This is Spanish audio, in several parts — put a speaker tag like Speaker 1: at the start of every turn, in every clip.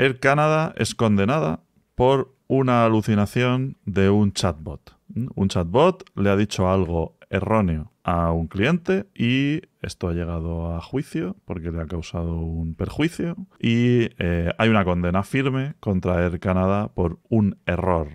Speaker 1: Air Canada es condenada por una alucinación de un chatbot. ¿Mm? Un chatbot le ha dicho algo erróneo a un cliente y esto ha llegado a juicio porque le ha causado un perjuicio y eh, hay una condena firme contra Air Canada por un error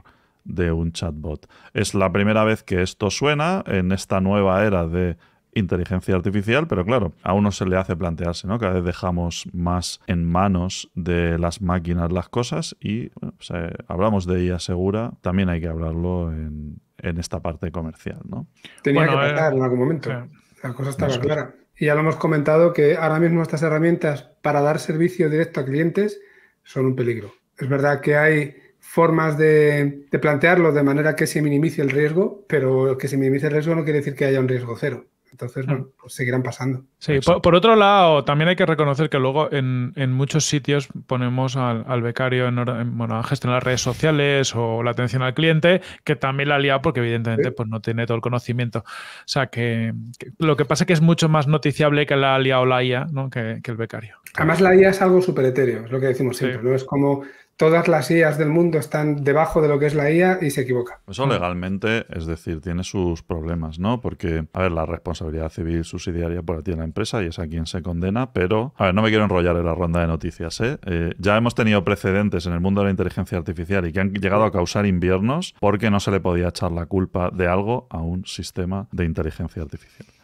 Speaker 1: de un chatbot. Es la primera vez que esto suena en esta nueva era de inteligencia artificial, pero claro, a uno se le hace plantearse, ¿no? Cada vez dejamos más en manos de las máquinas las cosas y bueno, pues, eh, hablamos de ella segura, también hay que hablarlo en, esta parte comercial, ¿no?
Speaker 2: Tenía que eh, pasar en algún momento. la cosa estaba clara. Y ya lo hemos comentado que ahora mismo estas herramientas para dar servicio directo a clientes son un peligro. Es verdad que hay formas de, plantearlo de manera que se minimice el riesgo, pero que se minimice el riesgo no quiere decir que haya un riesgo cero. Entonces, hmm. bueno, pues seguirán pasando.
Speaker 3: Sí, pues por, otro lado, también hay que reconocer que luego en, muchos sitios ponemos al, becario en, bueno, a gestionar las redes sociales o la atención al cliente, que también la ha porque evidentemente pues, no tiene todo el conocimiento. O sea, que, lo que pasa es que es mucho más noticiable que la ha liado la IA ¿no? que, el becario.
Speaker 2: Además, la IA es algo súper etéreo, es lo que decimos siempre, ¿no? Es como todas las IAs del mundo están debajo de lo que es la IA y se equivoca.
Speaker 1: Eso legalmente, es decir, tiene sus problemas, ¿no? Porque, a ver, la responsabilidad civil subsidiaria por pues, la tiene la empresa y es a quien se condena, pero, a ver, no me quiero enrollar en la ronda de noticias, ¿eh? eh ya hemos tenido precedentes en el mundo de la inteligencia artificial y que han llegado a causar inviernos porque no se le podía echar la culpa de algo a un sistema de inteligencia artificial.